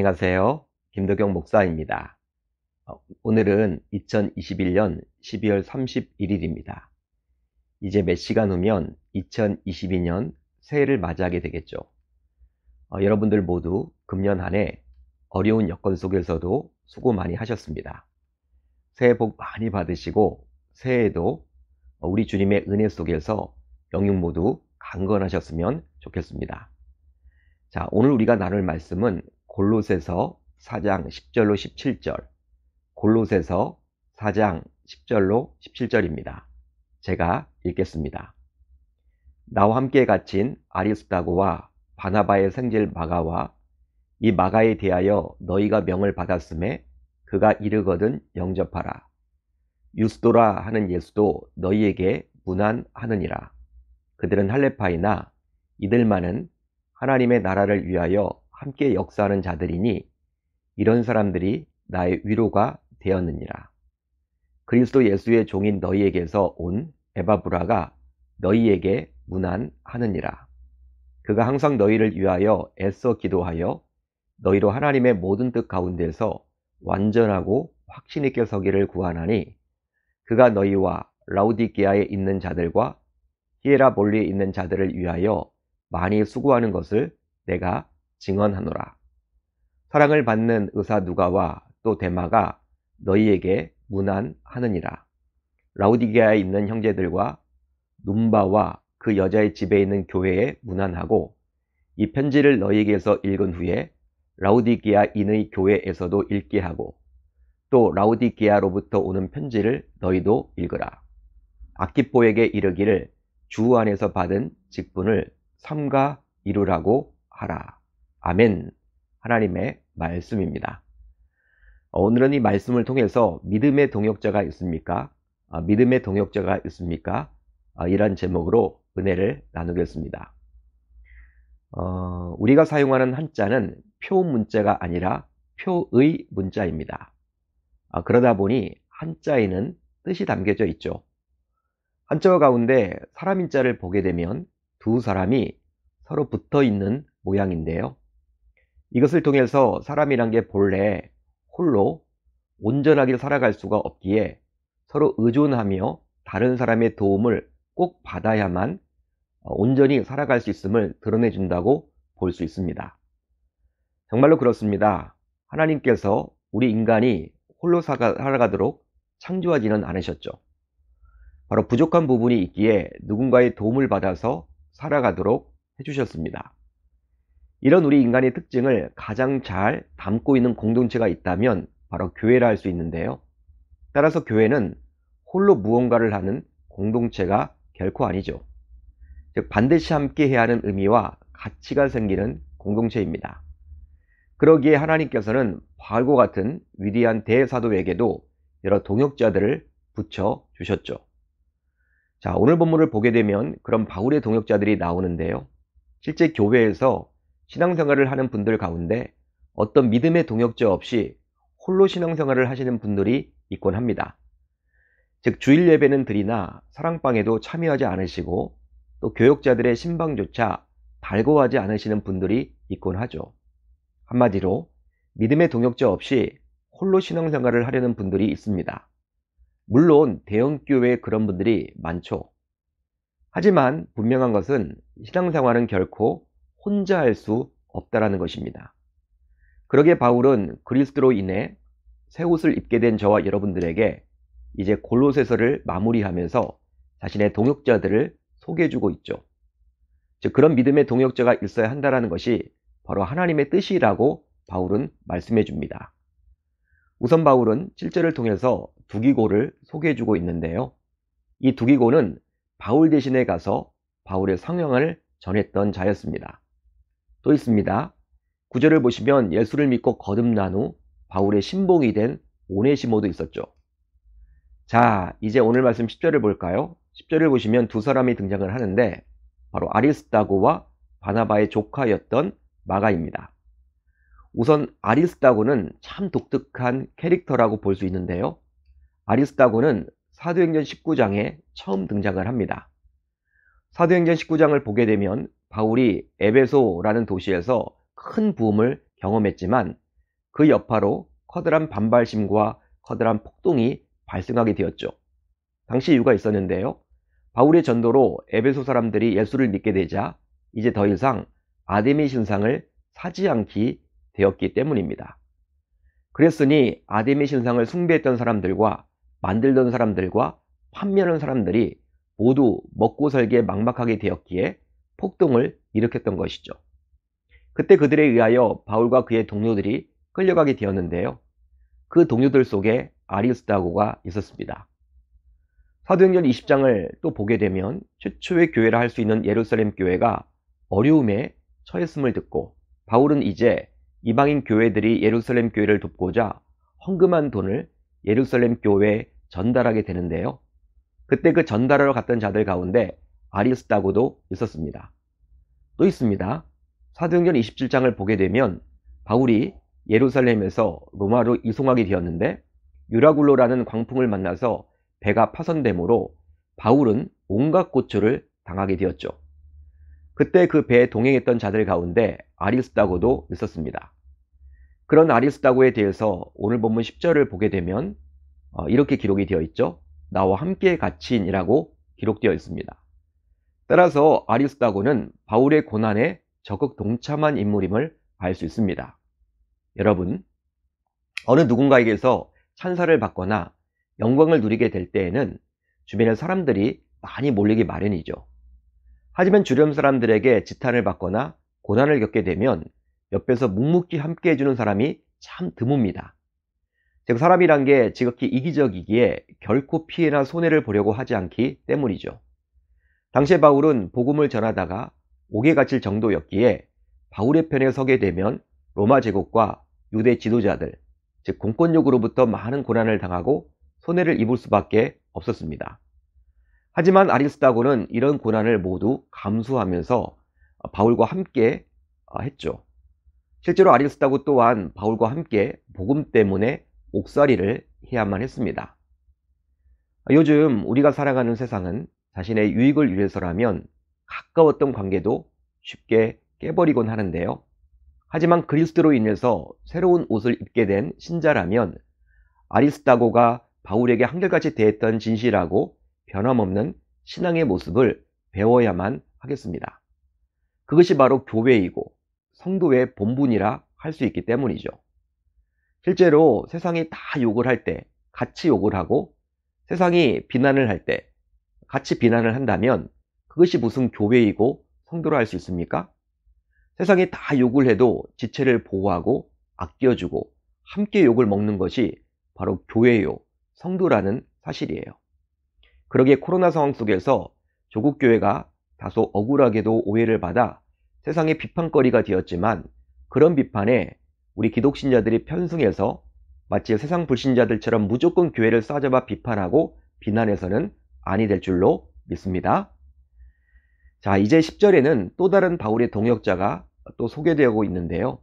안녕하세요. 김덕영 목사입니다. 어, 오늘은 2021년 12월 31일입니다. 이제 몇 시간 후면 2022년 새해를 맞이하게 되겠죠. 어, 여러분들 모두 금년 한 해 어려운 여건 속에서도 수고 많이 하셨습니다. 새해 복 많이 받으시고 새해에도 어, 우리 주님의 은혜 속에서 영육 모두 강건하셨으면 좋겠습니다. 자, 오늘 우리가 나눌 말씀은 골로새서 4장 10절로 17절, 골로새서 4장 10절로 17절입니다. 제가 읽겠습니다. 나와 함께 갇힌 아리스다고와 바나바의 생질 마가와 이 마가에 대하여 너희가 명을 받았음에 그가 이르거든 영접하라. 유스도라 하는 예수도 너희에게 문안하느니라. 그들은 할레파이나 이들만은 하나님의 나라를 위하여 함께 역사하는 자들이니 이런 사람들이 나의 위로가 되었느니라. 그리스도 예수의 종인 너희에게서 온 에바브라가 너희에게 무난하느니라. 그가 항상 너희를 위하여 애써 기도하여 너희로 하나님의 모든 뜻 가운데서 완전하고 확신 있게 서기를 구하나니 그가 너희와 라우디게아에 있는 자들과 히에라볼리에 있는 자들을 위하여 많이 수고하는 것을 내가 증언하노라. 사랑을 받는 의사 누가와 또대마가 너희에게 무난하느니라. 라우디게아에 있는 형제들과 눈바와 그 여자의 집에 있는 교회에 무난하고 이 편지를 너희에게서 읽은 후에 라우디게아인의 교회에서도 읽게 하고 또 라우디게아로부터 오는 편지를 너희도 읽으라. 아키포에게 이르기를 주 안에서 받은 직분을 삼가 이루라고 하라. 아멘. 하나님의 말씀입니다. 어, 오늘은 이 말씀을 통해서 믿음의 동역자가 있습니까? 아, 믿음의 동역자가 있습니까? 아, 이란 제목으로 은혜를 나누겠습니다. 어, 우리가 사용하는 한자는 표 문자가 아니라 표의 문자입니다. 아, 그러다 보니 한자에는 뜻이 담겨져 있죠. 한자어 가운데 사람인자를 보게 되면 두 사람이 서로 붙어 있는 모양인데요. 이것을 통해서 사람이란 게 본래 홀로 온전하게 살아갈 수가 없기에 서로 의존하며 다른 사람의 도움을 꼭 받아야만 어, 온전히 살아갈 수 있음을 드러내준다고 볼 수 있습니다. 정말로 그렇습니다. 하나님께서 우리 인간이 홀로 살아가도록 창조하지는 않으셨죠. 바로 부족한 부분이 있기에 누군가의 도움을 받아서 살아가도록 해주셨습니다. 이런 우리 인간의 특징을 가장 잘 담고 있는 공동체가 있다면 바로 교회라 할 수 있는데요. 따라서 교회는 홀로 무언가를 하는 공동체가 결코 아니죠. 즉, 반드시 함께 해야 하는 의미와 가치가 생기는 공동체입니다. 그러기에 하나님께서는 바울과 같은 위대한 대사도에게도 여러 동역자들을 붙여 주셨죠. 자, 오늘 본문을 보게 되면 그런 바울의 동역자들이 나오는데요. 실제 교회에서 신앙생활을 하는 분들 가운데 어떤 믿음의 동역자 없이 홀로 신앙생활을 하시는 분들이 있곤 합니다. 즉 주일 예배는 드리나 사랑방에도 참여하지 않으시고 또 교역자들의 신방조차 발고하지 않으시는 분들이 있곤 하죠. 한마디로 믿음의 동역자 없이 홀로 신앙생활을 하려는 분들이 있습니다. 물론 대형교회에 그런 분들이 많죠. 하지만 분명한 것은 신앙생활은 결코 혼자 할 수 없다라는 것입니다. 그러게 바울은 그리스도로 인해 새 옷을 입게 된 저와 여러분들에게 이제 골로새서를 마무리하면서 자신의 동역자들을 소개해주고 있죠. 즉 그런 믿음의 동역자가 있어야 한다라는 것이 바로 하나님의 뜻이라고 바울은 말씀해 줍니다. 우선 바울은 7절을 통해서 두기고를 소개해 주고 있는데요. 이 두기고는 바울 대신에 가서 바울의 성형을 전했던 자였습니다. 또 있습니다. 구절을 보시면 예수를 믿고 거듭난 후 바울의 신봉이 된 오네시모도 있었죠. 자, 이제 오늘 말씀 10절을 볼까요? 10절을 보시면 두 사람이 등장을 하는데 바로 아리스타고와 바나바의 조카였던 마가입니다. 우선 아리스타고는 참 독특한 캐릭터라고 볼 수 있는데요. 아리스타고는 사도행전 19장에 처음 등장을 합니다. 사도행전 19장을 보게 되면 바울이 에베소라는 도시에서 큰 부음을 경험했지만 그 여파로 커다란 반발심과 커다란 폭동이 발생하게 되었죠. 당시 이유가 있었는데요. 바울의 전도로 에베소 사람들이 예수를 믿게 되자 이제 더 이상 아데미 신상을 사지 않기 되었기 때문입니다. 그랬으니 아데미 신상을 숭배했던 사람들과 만들던 사람들과 판매하는 사람들이 모두 먹고 살기에 막막하게 되었기에 폭동을 일으켰던 것이죠. 그때 그들에 의하여 바울과 그의 동료들이 끌려가게 되었는데요. 그 동료들 속에 아리스다고가 있었습니다. 사도행전 20장을 또 보게 되면 최초의 교회를할 수 있는 예루살렘 교회가 어려움에 처했음을 듣고 바울은 이제 이방인 교회들이 예루살렘 교회를 돕고자 헌금한 돈을 예루살렘 교회에 전달하게 되는데요. 그때 그 전달하러 갔던 자들 가운데 아리스다고도 있었습니다. 또 있습니다. 사도행전 27장을 보게 되면 바울이 예루살렘에서 로마로 이송하게 되었는데 유라굴로라는 광풍을 만나서 배가 파손되므로 바울은 온갖 고초를 당하게 되었죠. 그때 그 배에 동행했던 자들 가운데 아리스다고도 있었습니다. 그런 아리스다고에 대해서 오늘 본문 10절을 보게 되면 어, 이렇게 기록이 되어 있죠. 나와 함께 갇힌이라고 기록되어 있습니다. 따라서 아리스다고는 바울의 고난에 적극 동참한 인물임을 알 수 있습니다. 여러분, 어느 누군가에게서 찬사를 받거나 영광을 누리게 될 때에는 주변의 사람들이 많이 몰리기 마련이죠. 하지만 주변 사람들에게 지탄을 받거나 고난을 겪게 되면 옆에서 묵묵히 함께 해주는 사람이 참 드뭅니다. 즉 사람이란 게 지극히 이기적이기에 결코 피해나 손해를 보려고 하지 않기 때문이죠. 당시에 바울은 복음을 전하다가 옥에 갇힐 정도였기에 바울의 편에 서게 되면 로마 제국과 유대 지도자들, 즉 공권력으로부터 많은 고난을 당하고 손해를 입을 수밖에 없었습니다. 하지만 아리스타고는 이런 고난을 모두 감수하면서 바울과 함께 했죠. 실제로 아리스타고 또한 바울과 함께 복음 때문에 옥살이를 해야만 했습니다. 요즘 우리가 살아가는 세상은 자신의 유익을 위해서라면 가까웠던 관계도 쉽게 깨버리곤 하는데요. 하지만 그리스도로 인해서 새로운 옷을 입게 된 신자라면 아리스타고가 바울에게 한결같이 대했던 진실하고 변함없는 신앙의 모습을 배워야만 하겠습니다. 그것이 바로 교회이고 성도의 본분이라 할 수 있기 때문이죠. 실제로 세상이 다 욕을 할 때 같이 욕을 하고 세상이 비난을 할때 같이 비난을 한다면 그것이 무슨 교회이고 성교로 할 수 있습니까? 세상에 다 욕을 해도 지체를 보호하고 아껴주고 함께 욕을 먹는 것이 바로 교회요, 성도라는 사실이에요. 그러게 코로나 상황 속에서 조국 교회가 다소 억울하게도 오해를 받아 세상의 비판거리가 되었지만 그런 비판에 우리 기독신자들이 편승해서 마치 세상 불신자들처럼 무조건 교회를 싸잡아 비판하고 비난해서는 아니 될 줄로 믿습니다. 자, 이제 10절에는 또 다른 바울의 동역자가 또 소개되고 있는데요.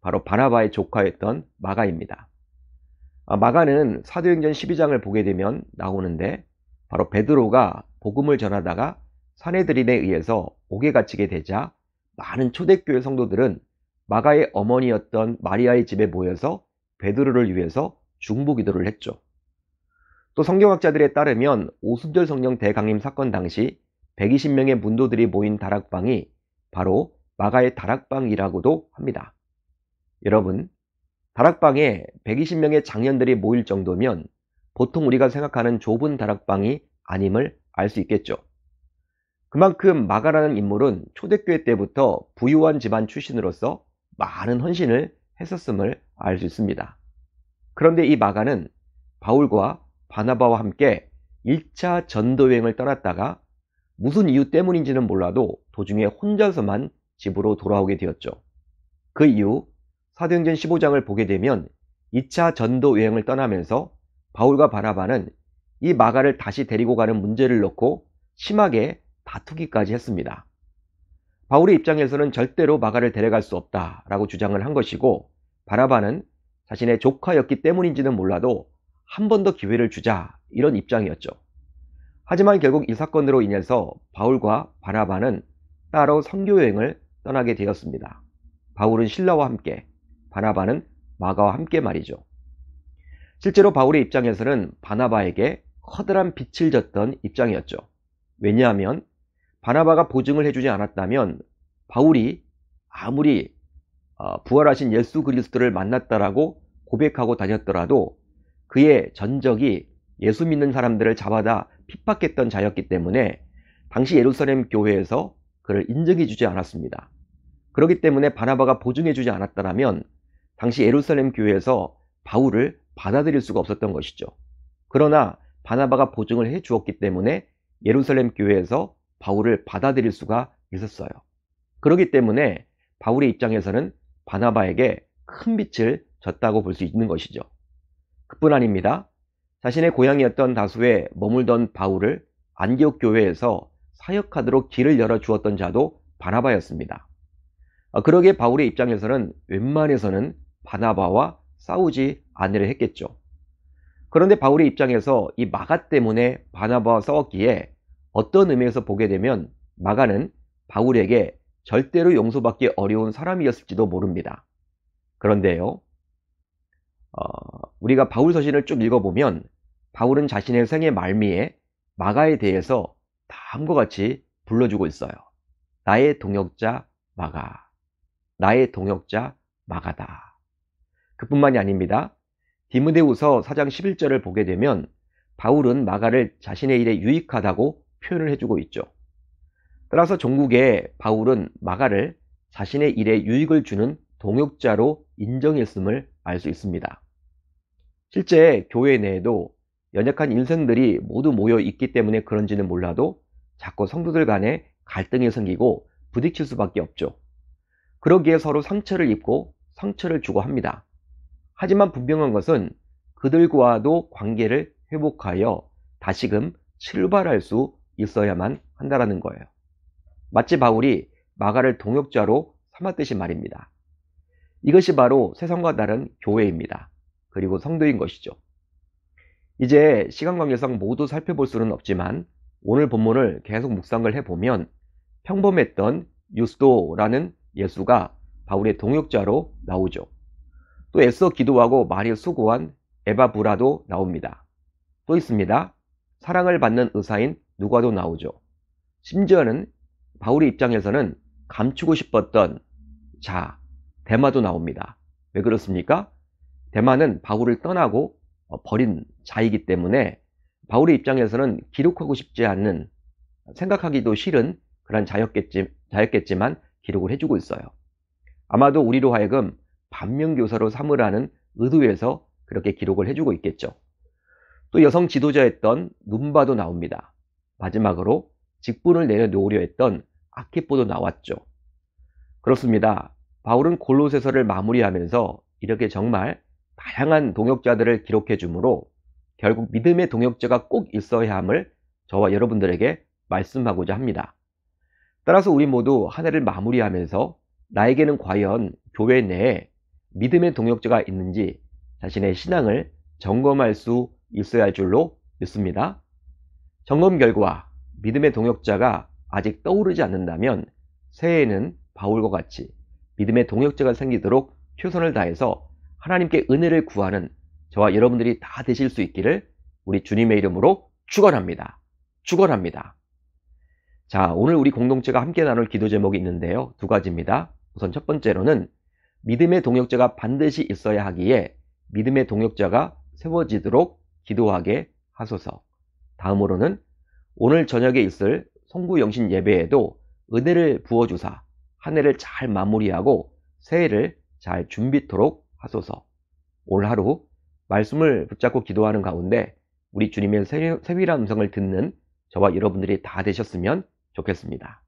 바로 바나바의 조카였던 마가입니다. 아, 마가는 사도행전 12장을 보게 되면 나오는데 바로 베드로가 복음을 전하다가 사내들인에 의해서 옥에 갇히게 되자 많은 초대교회 성도들은 마가의 어머니였던 마리아의 집에 모여서 베드로를 위해서 중보 기도를 했죠. 또 성경학자들에 따르면 오순절 성령 대강림 사건 당시 120명의 문도들이 모인 다락방이 바로 마가의 다락방이라고도 합니다. 여러분, 다락방에 120명의 장년들이 모일 정도면 보통 우리가 생각하는 좁은 다락방이 아님을 알 수 있겠죠. 그만큼 마가라는 인물은 초대교회 때부터 부유한 집안 출신으로서 많은 헌신을 했었음을 알 수 있습니다. 그런데 이 마가는 바울과 바나바와 함께 1차 전도여행을 떠났다가 무슨 이유 때문인지는 몰라도 도중에 혼자서만 집으로 돌아오게 되었죠. 그 이후 사도행전 15장을 보게 되면 2차 전도여행을 떠나면서 바울과 바나바는 이 마가를 다시 데리고 가는 문제를 놓고 심하게 다투기까지 했습니다. 바울의 입장에서는 절대로 마가를 데려갈 수 없다라고 주장을 한 것이고 바나바는 자신의 조카였기 때문인지는 몰라도 한번더 기회를 주자 이런 입장이었죠. 하지만 결국 이 사건으로 인해서 바울과 바나바는 따로 선교 여행을 떠나게 되었습니다. 바울은 신라와 함께, 바나바는 마가와 함께 말이죠. 실제로 바울의 입장에서는 바나바에게 커다란 빛을 졌던 입장이었죠. 왜냐하면 바나바가 보증을 해주지 않았다면 바울이 아무리 어, 부활하신 예수 그리스도를 만났다라고 고백하고 다녔더라도 그의 전적이 예수 믿는 사람들을 잡아다 핍박했던 자였기 때문에 당시 예루살렘 교회에서 그를 인정해 주지 않았습니다. 그렇기 때문에 바나바가 보증해 주지 않았다면 당시 예루살렘 교회에서 바울을 받아들일 수가 없었던 것이죠. 그러나 바나바가 보증을 해 주었기 때문에 예루살렘 교회에서 바울을 받아들일 수가 있었어요. 그렇기 때문에 바울의 입장에서는 바나바에게 큰 빛을 졌다고 볼 수 있는 것이죠. 그뿐 아닙니다. 자신의 고향이었던 다수에 머물던 바울을 안디옥 교회에서 사역하도록 길을 열어주었던 자도 바나바였습니다. 아, 그러기에 바울의 입장에서는 웬만해서는 바나바와 싸우지 않으려 했겠죠. 그런데 바울의 입장에서 이 마가 때문에 바나바와 싸웠기에 어떤 의미에서 보게 되면 마가는 바울에게 절대로 용서받기 어려운 사람이었을지도 모릅니다. 그런데요, 어, 우리가 바울 서신을 쭉 읽어보면 바울은 자신의 생의 말미에 마가에 대해서 다음과 같이 불러주고 있어요. 나의 동역자 마가, 나의 동역자 마가다. 그뿐만이 아닙니다. 디모데후서 4장 11절을 보게 되면 바울은 마가를 자신의 일에 유익하다고 표현을 해주고 있죠. 따라서 종국에 바울은 마가를 자신의 일에 유익을 주는 동역자로 인정했음을 알 수 있습니다. 실제 교회 내에도 연약한 인생들이 모두 모여 있기 때문에 그런지는 몰라도 자꾸 성도들 간에 갈등이 생기고 부딪힐 수밖에 없죠. 그러기에 서로 상처를 입고 상처를 주고 합니다. 하지만 분명한 것은 그들과도 관계를 회복하여 다시금 출발할 수 있어야만 한다라는 거예요. 마치 바울이 마가를 동역자로 삼았듯이 말입니다. 이것이 바로 세상과 다른 교회입니다. 그리고 성도인 것이죠. 이제 시간 관계상 모두 살펴볼 수는 없지만 오늘 본문을 계속 묵상을 해보면 평범했던 유스도라는 예수가 바울의 동역자로 나오죠. 또 애써 기도하고 말이 수고한 에바브라도 나옵니다. 또 있습니다. 사랑을 받는 의사인 누가도 나오죠. 심지어는 바울의 입장에서는 감추고 싶었던 자, 대마도 나옵니다. 왜 그렇습니까? 대만은 바울을 떠나고 어, 버린 자이기 때문에 바울의 입장에서는 기록하고 싶지 않은 생각하기도 싫은 그런 자였겠지, 자였겠지만 기록을 해주고 있어요. 아마도 우리로 하여금 반면교사로 삼으라는 의도에서 그렇게 기록을 해주고 있겠죠. 또 여성 지도자였던 눈바도 나옵니다. 마지막으로 직분을 내려놓으려 했던 아키뽀도 나왔죠. 그렇습니다. 바울은 골로세서를 마무리하면서 이렇게 정말 다양한 동역자들을 기록해 주므로 결국 믿음의 동역자가 꼭 있어야 함을 저와 여러분들에게 말씀하고자 합니다. 따라서 우리 모두 한 해를 마무리하면서 나에게는 과연 교회 내에 믿음의 동역자가 있는지 자신의 신앙을 점검할 수 있어야 할 줄로 믿습니다. 점검 결과 믿음의 동역자가 아직 떠오르지 않는다면 새해에는 바울과 같이 믿음의 동역자가 생기도록 최선을 다해서 하나님께 은혜를 구하는 저와 여러분들이 다 되실 수 있기를 우리 주님의 이름으로 축원합니다. 축원합니다. 자, 오늘 우리 공동체가 함께 나눌 기도 제목이 있는데요. 두 가지입니다. 우선 첫 번째로는 믿음의 동역자가 반드시 있어야 하기에 믿음의 동역자가 세워지도록 기도하게 하소서. 다음으로는 오늘 저녁에 있을 성부 영신 예배에도 은혜를 부어주사 한 해를 잘 마무리하고 새해를 잘 준비토록 하소서. 오늘 하루 말씀을 붙잡고 기도하는 가운데 우리 주님의 세밀한 음성을 듣는 저와 여러분들이 다 되셨으면 좋겠습니다.